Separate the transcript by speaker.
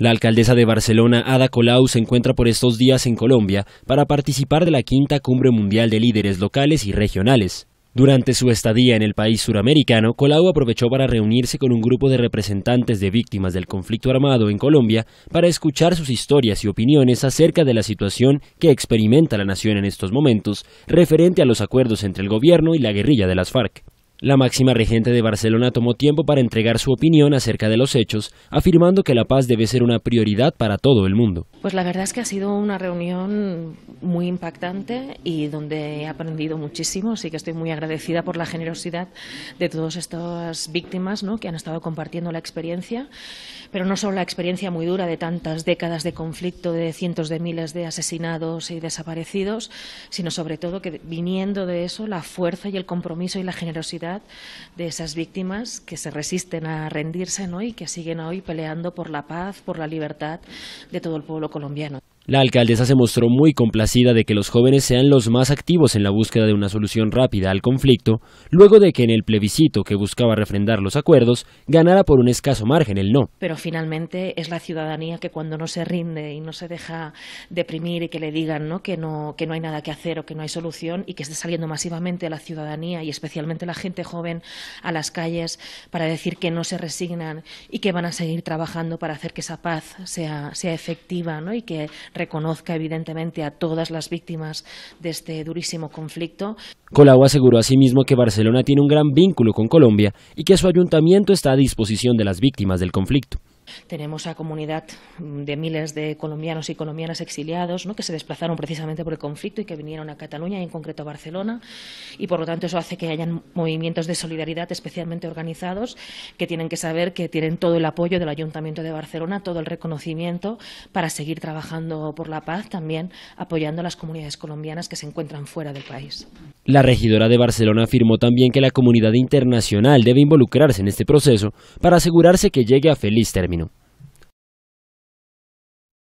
Speaker 1: La alcaldesa de Barcelona, Ada Colau, se encuentra por estos días en Colombia para participar de la quinta cumbre mundial de líderes locales y regionales. Durante su estadía en el país suramericano, Colau aprovechó para reunirse con un grupo de representantes de víctimas del conflicto armado en Colombia para escuchar sus historias y opiniones acerca de la situación que experimenta la nación en estos momentos referente a los acuerdos entre el gobierno y la guerrilla de las FARC. La máxima regente de Barcelona tomó tiempo para entregar su opinión acerca de los hechos, afirmando que la paz debe ser una prioridad para todo el mundo.
Speaker 2: Pues la verdad es que ha sido una reunión muy impactante y donde he aprendido muchísimo, así que estoy muy agradecida por la generosidad de todas estas víctimas ¿no? que han estado compartiendo la experiencia, pero no solo la experiencia muy dura de tantas décadas de conflicto, de cientos de miles de asesinados y desaparecidos, sino sobre todo que viniendo de eso la fuerza y el compromiso y la generosidad de esas víctimas que se resisten a rendirse ¿no? y que siguen hoy peleando por la paz, por la libertad de todo el pueblo colombiano.
Speaker 1: La alcaldesa se mostró muy complacida de que los jóvenes sean los más activos en la búsqueda de una solución rápida al conflicto, luego de que en el plebiscito que buscaba refrendar los acuerdos ganara por un escaso margen el no.
Speaker 2: Pero finalmente es la ciudadanía que cuando no se rinde y no se deja deprimir y que le digan Que, no, que no hay nada que hacer o que no hay solución y que esté saliendo masivamente la ciudadanía y especialmente la gente joven a las calles para decir que no se resignan y que van a seguir trabajando para hacer que esa paz sea, sea efectiva ¿no? y que reconozca evidentemente a todas las víctimas de este durísimo conflicto.
Speaker 1: Colau aseguró asimismo que Barcelona tiene un gran vínculo con Colombia y que su ayuntamiento está a disposición de las víctimas del conflicto.
Speaker 2: Tenemos a comunidad de miles de colombianos y colombianas exiliados ¿no? que se desplazaron precisamente por el conflicto y que vinieron a Cataluña y en concreto a Barcelona. Y por lo tanto eso hace que hayan movimientos de solidaridad especialmente organizados que tienen que saber que tienen todo el apoyo del Ayuntamiento de Barcelona, todo el reconocimiento para seguir trabajando por la paz, también apoyando a las comunidades colombianas que se encuentran fuera del país.
Speaker 1: La regidora de Barcelona afirmó también que la comunidad internacional debe involucrarse en este proceso para asegurarse que llegue a feliz término.